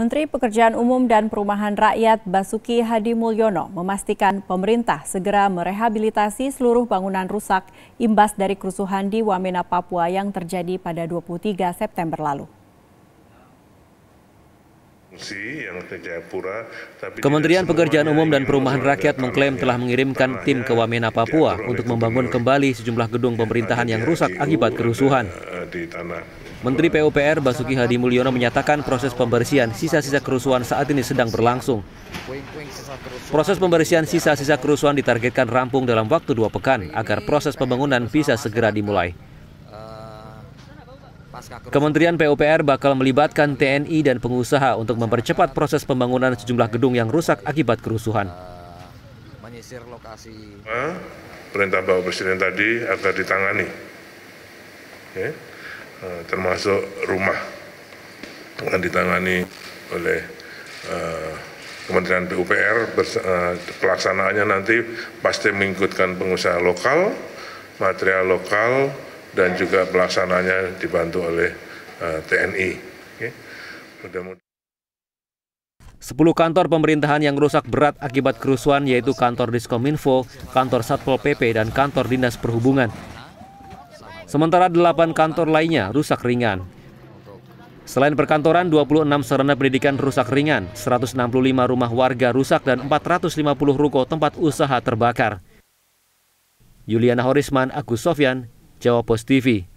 Menteri Pekerjaan Umum dan Perumahan Rakyat Basuki Hadi Mulyono memastikan pemerintah segera merehabilitasi seluruh bangunan rusak imbas dari kerusuhan di Wamena, Papua yang terjadi pada 23 September lalu. Kementerian Pekerjaan Umum dan Perumahan Rakyat mengklaim telah mengirimkan tim ke Wamena, Papua untuk membangun kembali sejumlah gedung pemerintahan yang rusak akibat kerusuhan. Eh, Menteri PUPR Basuki Hadi Mulyono menyatakan proses pembersihan sisa-sisa kerusuhan saat ini sedang berlangsung. Proses pembersihan sisa-sisa kerusuhan ditargetkan rampung dalam waktu dua pekan agar proses pembangunan bisa segera dimulai. Kementerian PUPR bakal melibatkan TNI dan pengusaha untuk mempercepat proses pembangunan sejumlah gedung yang rusak akibat kerusuhan. Eh, menyisir lokasi. Perintah Bapak Presiden tadi agar ditangani, ya, eh, termasuk rumah akan ditangani oleh eh, Kementerian PUPR pelaksanaannya nanti pasti mengikutkan pengusaha lokal, material lokal, dan juga pelaksananya dibantu oleh uh, TNI. Okay. 10 kantor pemerintahan yang rusak berat akibat kerusuhan yaitu kantor Diskominfo, kantor Satpol PP, dan kantor Dinas Perhubungan. Sementara 8 kantor lainnya rusak ringan. Selain perkantoran, 26 sarana pendidikan rusak ringan, 165 rumah warga rusak, dan 450 ruko tempat usaha terbakar. Yuliana Horisman, Agus Sofyan, Jawa Post TV.